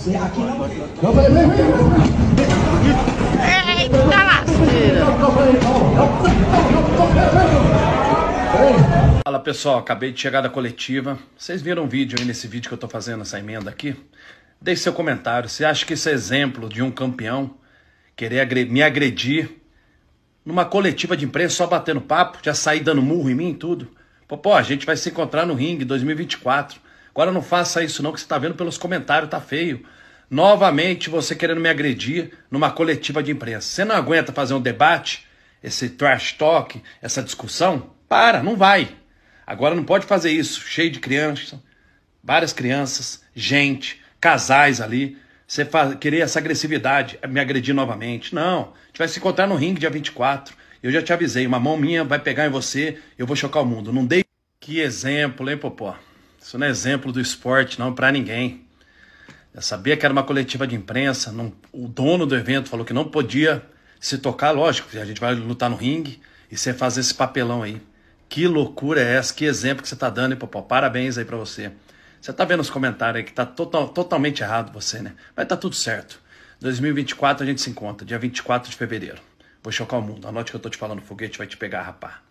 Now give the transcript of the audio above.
Você é aqui não. Não, Eita lasqueira. Fala pessoal, acabei de chegar da coletiva. Vocês viram o vídeo aí nesse vídeo que eu tô fazendo essa emenda aqui? Deixe seu comentário. Você acha que isso é exemplo de um campeão querer me agredir numa coletiva de imprensa só batendo papo? Já sair dando murro em mim e tudo? Pô, a gente vai se encontrar no ringue 2024. Agora não faça isso não, que você está vendo pelos comentários, tá feio. Novamente você querendo me agredir numa coletiva de imprensa. Você não aguenta fazer um debate, esse trash talk, essa discussão? Para, não vai. Agora não pode fazer isso, cheio de crianças, várias crianças, gente, casais ali. Você querer essa agressividade, me agredir novamente. Não, a gente vai se encontrar no ringue dia 24. Eu já te avisei, uma mão minha vai pegar em você, eu vou chocar o mundo. Não dei. Que exemplo, hein, Popó? Isso não é exemplo do esporte, não, para ninguém. Eu sabia que era uma coletiva de imprensa, não, o dono do evento falou que não podia se tocar, lógico, a gente vai lutar no ringue e você faz esse papelão aí. Que loucura é essa? Que exemplo que você tá dando, hein, Popó? Parabéns aí para você. Você tá vendo os comentários aí que tá total, totalmente errado você, né? Mas tá tudo certo. 2024 a gente se encontra, dia 24 de fevereiro. Vou chocar o mundo. Anote que eu tô te falando, o foguete vai te pegar, rapaz.